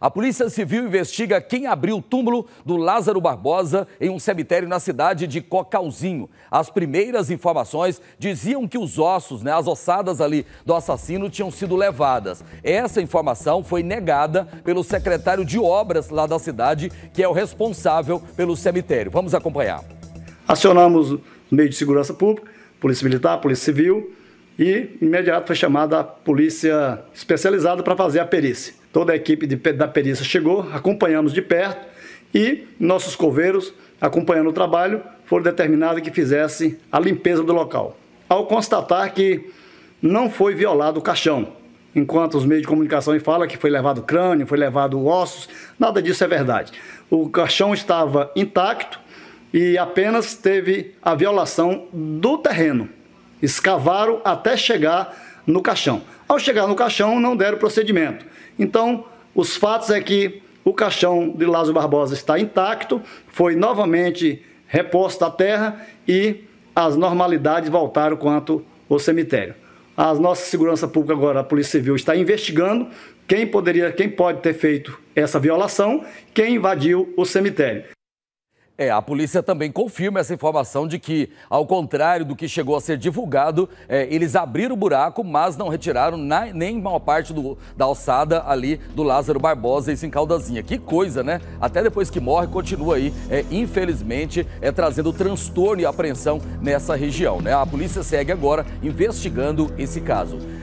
A Polícia Civil investiga quem abriu o túmulo do Lázaro Barbosa em um cemitério na cidade de Cocalzinho. As primeiras informações diziam que os ossos, né, as ossadas ali do assassino tinham sido levadas. Essa informação foi negada pelo secretário de obras lá da cidade, que é o responsável pelo cemitério. Vamos acompanhar. Acionamos meio de segurança pública, Polícia Militar, Polícia Civil, e imediato foi chamada a polícia especializada para fazer a perícia. Toda a equipe de, da perícia chegou, acompanhamos de perto e nossos coveiros, acompanhando o trabalho, foram determinados que fizessem a limpeza do local. Ao constatar que não foi violado o caixão, enquanto os meios de comunicação falam que foi levado crânio, foi levado ossos, nada disso é verdade. O caixão estava intacto e apenas teve a violação do terreno Escavaram até chegar no caixão. Ao chegar no caixão, não deram procedimento. Então, os fatos é que o caixão de Lázaro Barbosa está intacto, foi novamente reposto à terra e as normalidades voltaram quanto ao cemitério. A nossa segurança pública agora, a Polícia Civil, está investigando quem poderia, quem pode ter feito essa violação, quem invadiu o cemitério. É, a polícia também confirma essa informação de que, ao contrário do que chegou a ser divulgado, é, eles abriram o buraco, mas não retiraram na, nem uma parte do, da alçada ali do Lázaro Barbosa, isso em Caldazinha. Que coisa, né? Até depois que morre, continua aí, é, infelizmente, é, trazendo transtorno e apreensão nessa região. Né? A polícia segue agora investigando esse caso.